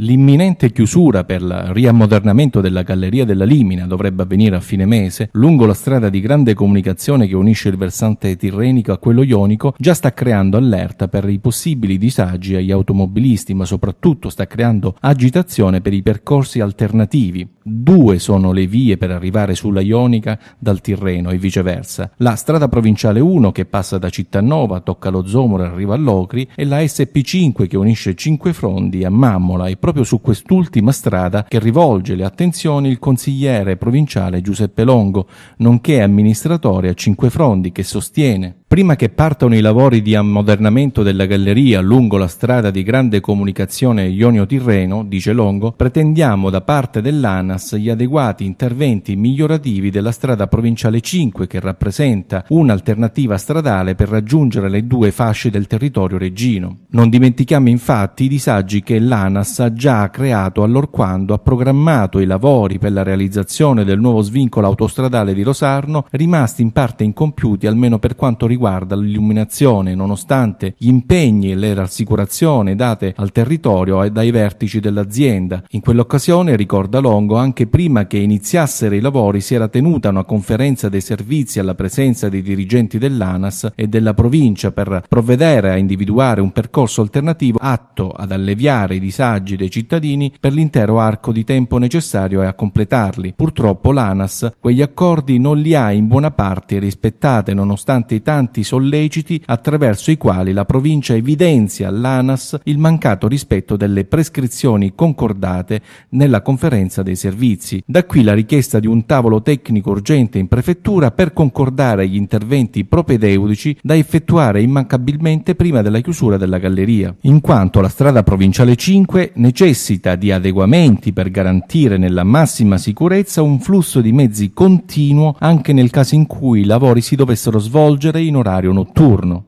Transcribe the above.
L'imminente chiusura per il riammodernamento della Galleria della Limina dovrebbe avvenire a fine mese, lungo la strada di grande comunicazione che unisce il versante tirrenico a quello ionico, già sta creando allerta per i possibili disagi agli automobilisti, ma soprattutto sta creando agitazione per i percorsi alternativi. Due sono le vie per arrivare sulla Ionica dal Tirreno e viceversa. La strada provinciale 1 che passa da Cittanova, tocca lo Zomora e arriva all'Ocri e la SP5 che unisce Cinque Frondi a Mammola e proprio su quest'ultima strada che rivolge le attenzioni il consigliere provinciale Giuseppe Longo, nonché amministratore a Cinque Frondi che sostiene Prima che partano i lavori di ammodernamento della galleria lungo la strada di grande comunicazione Ionio-Tirreno, dice Longo, pretendiamo da parte dell'ANAS gli adeguati interventi migliorativi della strada provinciale 5 che rappresenta un'alternativa stradale per raggiungere le due fasce del territorio reggino. Non dimentichiamo infatti i disagi che l'ANAS ha già creato allorquando ha programmato i lavori per la realizzazione del nuovo svincolo autostradale di Rosarno, rimasti in parte incompiuti almeno per quanto riguarda riguarda l'illuminazione, nonostante gli impegni e le rassicurazioni date al territorio e dai vertici dell'azienda. In quell'occasione, ricorda Longo, anche prima che iniziassero i lavori si era tenuta una conferenza dei servizi alla presenza dei dirigenti dell'ANAS e della provincia per provvedere a individuare un percorso alternativo atto ad alleviare i disagi dei cittadini per l'intero arco di tempo necessario e a completarli. Purtroppo l'ANAS quegli accordi non li ha in buona parte rispettati nonostante i tanti importanti solleciti attraverso i quali la provincia evidenzia all'ANAS il mancato rispetto delle prescrizioni concordate nella conferenza dei servizi. Da qui la richiesta di un tavolo tecnico urgente in prefettura per concordare gli interventi propedeutici da effettuare immancabilmente prima della chiusura della galleria, in quanto la strada provinciale 5 necessita di adeguamenti per garantire nella massima sicurezza un flusso di mezzi continuo anche nel caso in cui i lavori si dovessero svolgere in orario notturno.